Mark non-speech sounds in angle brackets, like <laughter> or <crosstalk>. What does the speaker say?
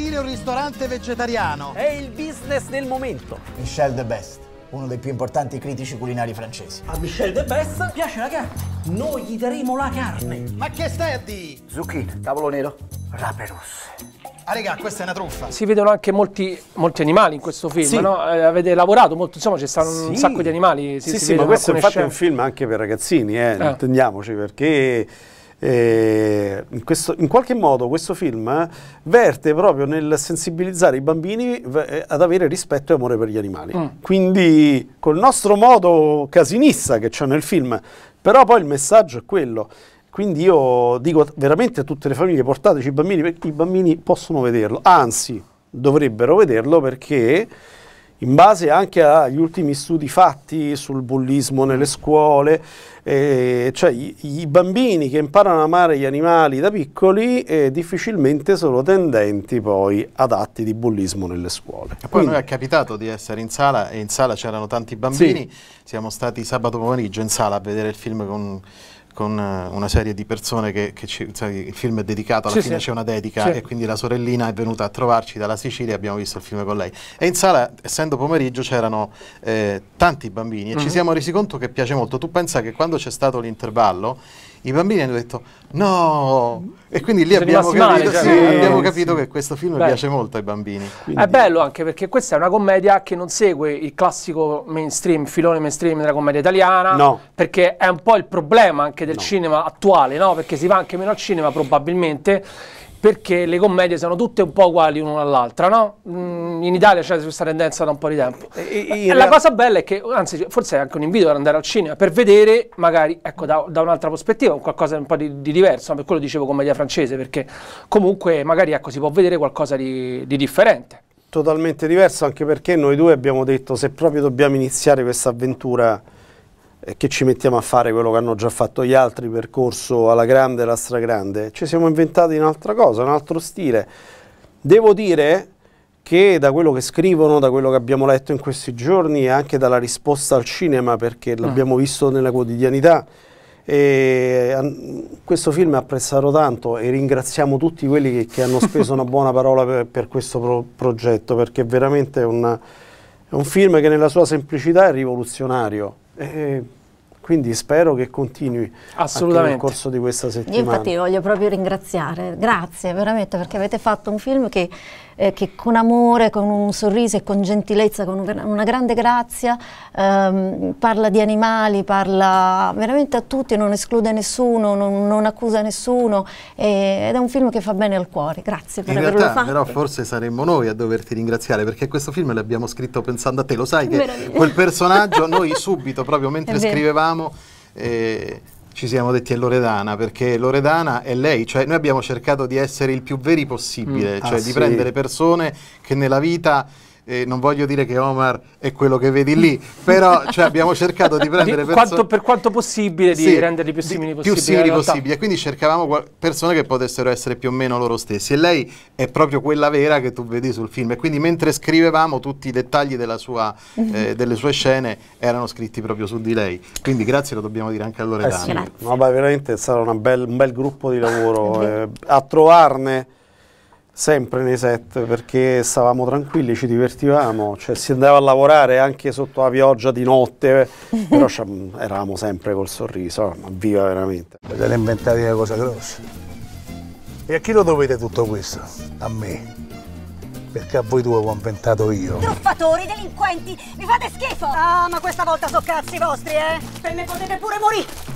aprire un ristorante vegetariano. È il business del momento. Michel de Best, uno dei più importanti critici culinari francesi. A Michel de Best piace la carne. Noi gli daremo la carne. Ma che stai a di? Zucchine, cavolo nero, rape rosse. Ah, raga, questa è una truffa. Si vedono anche molti, molti animali in questo film, sì. no? eh, avete lavorato molto, insomma, ci stanno sì. un sacco di animali. Si, sì, si sì, ma questo infatti scene. è un film anche per ragazzini, eh, eh. intendiamoci, perché eh, in, questo, in, qualche modo questo film verte proprio nel sensibilizzare i bambini eh, ad avere rispetto e amore per gli animali. Mm. Quindi col nostro modo casinista che c'è nel film, però poi il messaggio è quello. Quindi io dico veramente a tutte le famiglie portateci i bambini perché i bambini possono vederlo, anzi dovrebbero vederlo perché in base anche agli ultimi studi fatti sul bullismo nelle scuole, eh, cioè i, i, bambini che imparano a amare gli animali da piccoli eh, difficilmente sono tendenti poi ad atti di bullismo nelle scuole. E poi a noi è capitato di essere in sala e in sala c'erano tanti bambini, sì. siamo stati sabato pomeriggio in sala a vedere il film con con eh, una serie di persone che, che ci, sai, il film è dedicato, alla sì, fine sì. c'è una dedica sì. e quindi la sorellina è venuta a trovarci dalla Sicilia e abbiamo visto il film con lei. E in sala, essendo pomeriggio, c'erano eh, tanti bambini e mm -hmm. ci mhm. siamo resi conto che piace molto. Tu pensa che quando c'è stato l'intervallo i bambini hanno detto no! E quindi lì abbiamo capito, male, cioè, sì, abbiamo capito sì. che questo film Beh. piace molto ai bambini. Quindi. È bello anche perché questa è una commedia che non segue il classico mainstream, filone mainstream della commedia italiana, no. perché è un po' il problema anche del no. cinema attuale, no? perché si va anche meno al cinema probabilmente perché le commedie sono tutte un po' uguali l'una all'altra, no? Mm, in Italia c'è questa tendenza da un po' di tempo. E, e la cosa bella è che, anzi, forse è anche un invito ad andare al cinema per vedere, magari, ecco, da, da un'altra prospettiva, qualcosa un po' di, di diverso, per quello dicevo commedia francese, perché comunque magari, ecco, si può vedere qualcosa di, di differente. Totalmente diverso, anche perché noi due abbiamo detto, se proprio dobbiamo iniziare questa avventura che ci mettiamo a fare quello che hanno già fatto gli altri, percorso alla grande, e alla stragrande, ci siamo inventati un'altra cosa, un altro stile. Devo dire che da quello che scrivono, da quello che abbiamo letto in questi giorni e anche dalla risposta al cinema, perché mm. l'abbiamo visto nella quotidianità, e questo film è apprezzato tanto e ringraziamo tutti quelli che, che hanno <laughs> speso una buona parola per, per questo pro progetto perché è veramente una, è un film che nella sua semplicità è rivoluzionario. E quindi spero che continui assolutamente nel corso di questa settimana. Io infatti voglio proprio ringraziare, grazie veramente perché avete fatto un film che, eh, che con amore, con un sorriso e con gentilezza, con una grande grazia, ehm, parla di animali, parla veramente a tutti, non esclude nessuno, non, non accusa nessuno eh, ed è un film che fa bene al cuore, grazie per In averlo realtà, fatto. Però forse saremmo noi a doverti ringraziare perché questo film l'abbiamo scritto pensando a te, lo sai che quel personaggio <laughs> noi subito proprio mentre scrivevamo parlavamo eh, ci siamo detti è Loredana, perché Loredana è lei, cioè noi abbiamo cercato di essere il più veri possibile, mm, cioè ah, di sì. prendere persone che nella vita eh, non voglio dire che Omar è quello che vedi lì, però cioè, abbiamo cercato di prendere di, quanto, per quanto possibile di sì, renderli più simili possibili. Più simili possibili, e quindi cercavamo persone che potessero essere più o meno loro stessi. E lei è proprio quella vera che tu vedi sul film. E quindi mentre scrivevamo tutti i dettagli sua, mhm. eh, delle sue scene erano scritti proprio su di lei. Quindi grazie, lo dobbiamo dire anche a Loredana. Eh sì, no, beh, veramente sarà bel, un bel gruppo di lavoro. eh, a trovarne Sempre nei set perché stavamo tranquilli, ci divertivamo, cioè si andava a lavorare anche sotto la pioggia di notte, però mm, eravamo sempre col sorriso, ma viva veramente. Te ne inventate una cosa grossa. E a chi lo dovete tutto questo? A me. Perché a voi due ho inventato io. Truffatori, delinquenti, mi fate schifo! Ah, ma questa volta so cazzi vostri, eh! Per me potete pure morire!